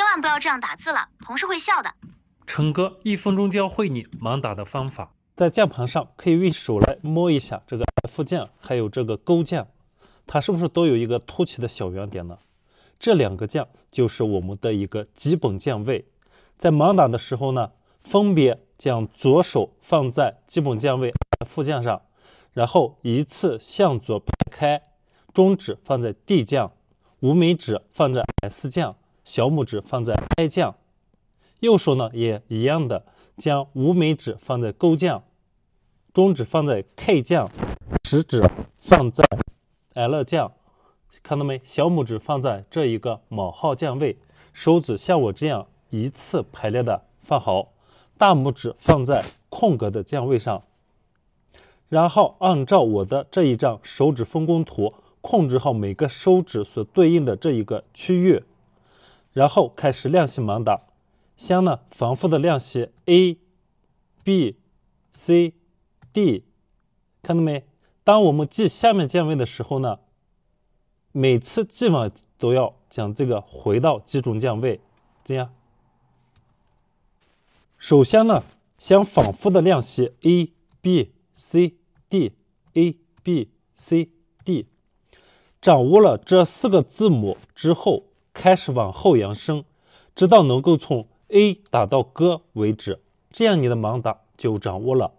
千万不要这样打字了，同事会笑的。陈哥，一分钟教会你盲打的方法。在键盘上，可以用手来摸一下这个 F 键，还有这个勾键，它是不是都有一个凸起的小圆点呢？这两个键就是我们的一个基本键位。在盲打的时候呢，分别将左手放在基本键位、F 键上，然后依次向左排开，中指放在 D 键，无名指放在 S 键。小拇指放在 I 降，右手呢也一样的将无名指放在勾降，中指放在 K 降，食指放在 L 降，看到没？小拇指放在这一个冒号降位，手指像我这样一次排列的放好，大拇指放在空格的降位上，然后按照我的这一张手指分工图，控制好每个手指所对应的这一个区域。然后开始练习盲打，先呢反复的练习 A、B、C、D，看到没？当我们记下面键位的时候呢，每次记完都要将这个回到基准键位，怎样？首先呢，先反复的练习 A、B、C、D、A、B、C、D，掌握了这四个字母之后。开始往后扬声，直到能够从 A 打到 G 为止，这样你的盲打就掌握了。